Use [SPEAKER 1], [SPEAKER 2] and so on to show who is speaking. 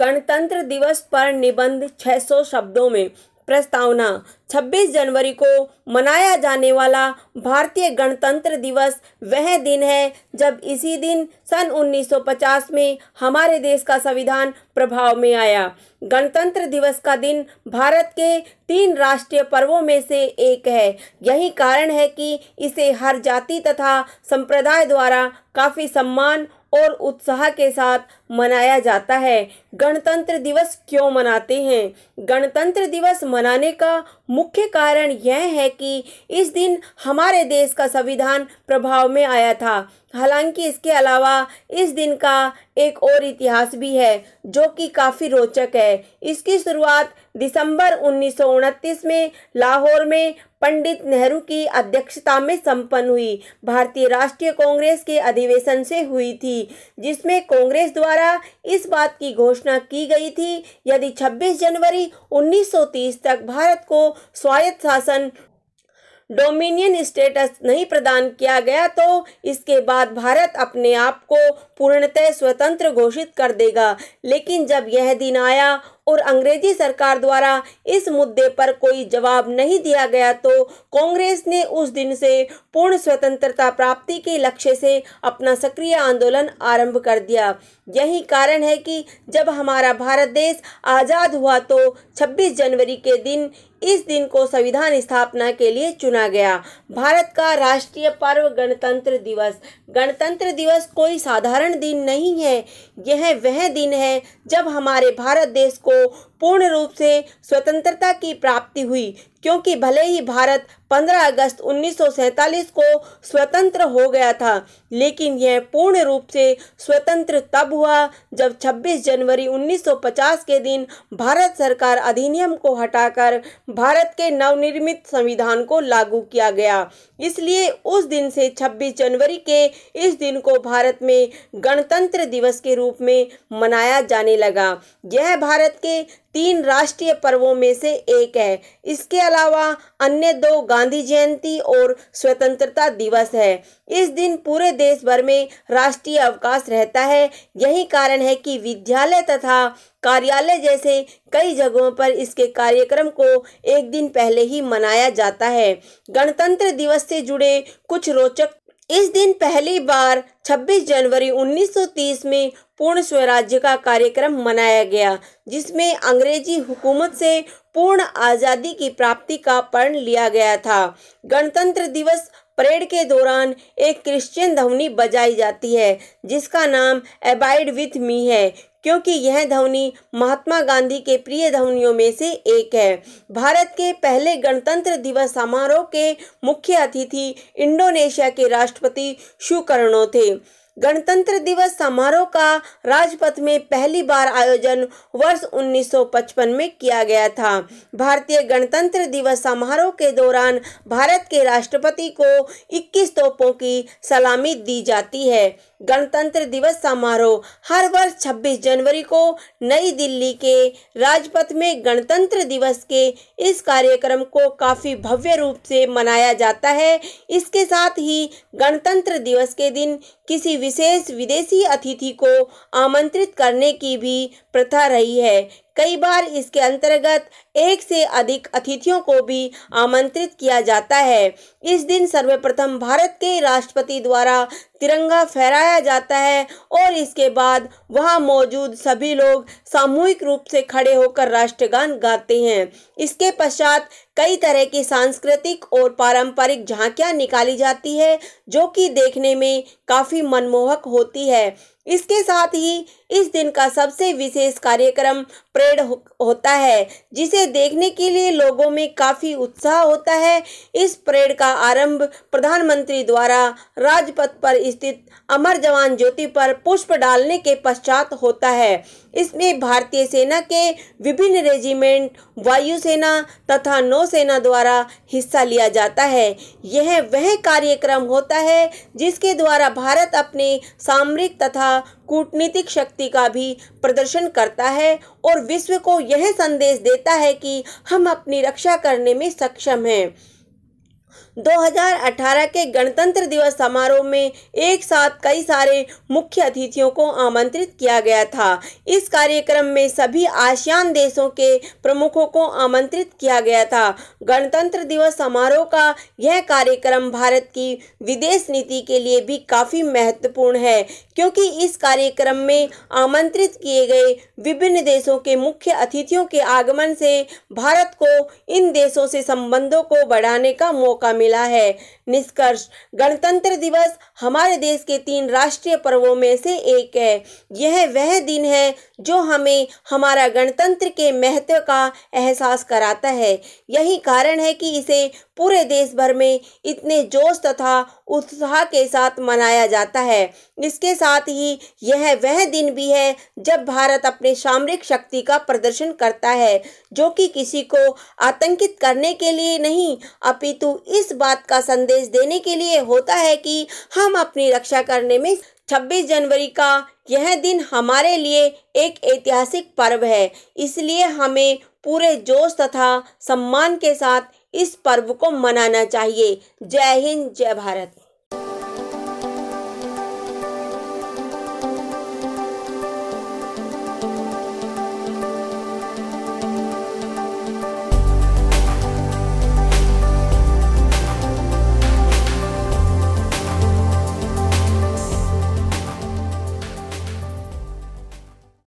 [SPEAKER 1] गणतंत्र दिवस पर निबंध 600 शब्दों में प्रस्तावना 26 जनवरी को मनाया जाने वाला भारतीय गणतंत्र दिवस वह दिन है जब इसी दिन सन 1950 में हमारे देश का संविधान प्रभाव में आया गणतंत्र दिवस का दिन भारत के तीन राष्ट्रीय पर्वों में से एक है यही कारण है कि इसे हर जाति तथा संप्रदाय द्वारा काफ़ी सम्मान और उत्साह के साथ मनाया जाता है गणतंत्र दिवस क्यों मनाते हैं गणतंत्र दिवस मनाने का मुख्य कारण यह है कि इस दिन हमारे देश का संविधान प्रभाव में आया था हालांकि इसके अलावा इस दिन का एक और इतिहास भी है जो कि काफ़ी रोचक है इसकी शुरुआत दिसंबर उन्नीस में लाहौर में पंडित नेहरू की अध्यक्षता में संपन्न हुई भारतीय राष्ट्रीय कांग्रेस के अधिवेशन से हुई थी जिसमें कांग्रेस द्वारा इस बात की घोषणा की गई थी यदि 26 जनवरी 1930 तक भारत को स्वायत्त शासन डोमिनियन स्टेटस नहीं प्रदान किया गया तो इसके बाद भारत अपने आप को पूर्णतः स्वतंत्र घोषित कर देगा लेकिन जब यह दिन आया और अंग्रेजी सरकार द्वारा इस मुद्दे पर कोई जवाब नहीं दिया गया तो कांग्रेस ने उस दिन से पूर्ण स्वतंत्रता प्राप्ति के लक्ष्य से अपना सक्रिय आंदोलन आरंभ कर दिया यही कारण है कि जब हमारा भारत देश आज़ाद हुआ तो 26 जनवरी के दिन इस दिन को संविधान स्थापना के लिए चुना गया भारत का राष्ट्रीय पर्व गणतंत्र दिवस गणतंत्र दिवस कोई साधारण दिन नहीं है यह वह दिन है जब हमारे भारत देश को पूर्ण रूप से स्वतंत्रता की प्राप्ति हुई क्योंकि भले ही भारत 15 अगस्त उन्नीस को स्वतंत्र हो गया था लेकिन यह पूर्ण रूप से स्वतंत्र तब हुआ जब 26 जनवरी 1950 के दिन भारत सरकार अधिनियम को हटाकर भारत के नवनिर्मित संविधान को लागू किया गया इसलिए उस दिन से 26 जनवरी के इस दिन को भारत में गणतंत्र दिवस के रूप में मनाया जाने लगा यह भारत के तीन राष्ट्रीय पर्वों में से एक है इसके अलावा अन्य दो गांधी जयंती और स्वतंत्रता दिवस है इस दिन पूरे देश भर में राष्ट्रीय अवकाश रहता है यही कारण है कि विद्यालय तथा कार्यालय जैसे कई जगहों पर इसके कार्यक्रम को एक दिन पहले ही मनाया जाता है गणतंत्र दिवस से जुड़े कुछ रोचक इस दिन पहली बार 26 जनवरी 1930 में पूर्ण स्वराज्य का कार्यक्रम मनाया गया जिसमें अंग्रेजी हुकूमत से पूर्ण आज़ादी की प्राप्ति का प्रण लिया गया था गणतंत्र दिवस परेड के दौरान एक क्रिश्चियन ध्वनि बजाई जाती है जिसका नाम एबाइड विथ मी है क्योंकि यह ध्वनि महात्मा गांधी के प्रिय ध्वनियों में से एक है भारत के पहले गणतंत्र दिवस समारोह के मुख्य अतिथि इंडोनेशिया के राष्ट्रपति शुकर्णो थे गणतंत्र दिवस समारोह का राजपथ में पहली बार आयोजन वर्ष 1955 में किया गया था भारतीय गणतंत्र दिवस समारोह के दौरान भारत के राष्ट्रपति को 21 तोपों की सलामी दी जाती है गणतंत्र दिवस समारोह हर वर्ष 26 जनवरी को नई दिल्ली के राजपथ में गणतंत्र दिवस के इस कार्यक्रम को काफ़ी भव्य रूप से मनाया जाता है इसके साथ ही गणतंत्र दिवस के दिन किसी विशेष विदेशी अतिथि को आमंत्रित करने की भी प्रथा रही है कई बार इसके अंतर्गत एक से अधिक अतिथियों को भी आमंत्रित किया जाता है इस दिन सर्वप्रथम भारत के राष्ट्रपति द्वारा तिरंगा फहराया जाता है और इसके बाद वहां मौजूद सभी लोग सामूहिक रूप से खड़े होकर राष्ट्रगान गाते हैं इसके पश्चात कई तरह की सांस्कृतिक और पारंपरिक झांकियां निकाली जाती है जो कि देखने में काफ़ी मनमोहक होती है इसके साथ ही इस दिन का सबसे विशेष कार्यक्रम परेड होता है जिसे देखने के लिए लोगों में काफ़ी उत्साह होता है इस परेड का आरंभ प्रधानमंत्री द्वारा राजपथ पर स्थित अमर जवान ज्योति पर पुष्प डालने के पश्चात होता है इसमें भारतीय सेना के विभिन्न रेजिमेंट वायुसेना तथा नौसेना द्वारा हिस्सा लिया जाता है यह वह कार्यक्रम होता है जिसके द्वारा भारत अपने सामरिक तथा कूटनीतिक शक्ति का भी प्रदर्शन करता है और विश्व को यह संदेश देता है कि हम अपनी रक्षा करने में सक्षम हैं 2018 के गणतंत्र दिवस समारोह में एक साथ कई सारे मुख्य अतिथियों को आमंत्रित किया गया था इस कार्यक्रम में सभी आसियान देशों के प्रमुखों को आमंत्रित किया गया था गणतंत्र दिवस समारोह का यह कार्यक्रम भारत की विदेश नीति के लिए भी काफ़ी महत्वपूर्ण है क्योंकि इस कार्यक्रम में आमंत्रित किए गए विभिन्न देशों के मुख्य अतिथियों के आगमन से भारत को इन देशों से संबंधों को बढ़ाने का मौका मौका मिला है निष्कर्ष गणतंत्र दिवस हमारे देश के तीन राष्ट्रीय पर्वों में से एक है यह वह दिन है जो हमें हमारा गणतंत्र के महत्व का एहसास कराता है यही कारण है कि इसे पूरे देश भर में इतने जोश तथा उत्साह के साथ मनाया जाता है इसके साथ ही यह वह दिन भी है जब भारत अपने सामरिक शक्ति का प्रदर्शन करता है जो कि किसी को आतंकित करने के लिए नहीं अपितु इस बात का संदेश देने के लिए होता है कि हम अपनी रक्षा करने में 26 जनवरी का यह दिन हमारे लिए एक ऐतिहासिक पर्व है इसलिए हमें पूरे जोश तथा सम्मान के साथ इस पर्व को मनाना चाहिए जय हिंद जय भारत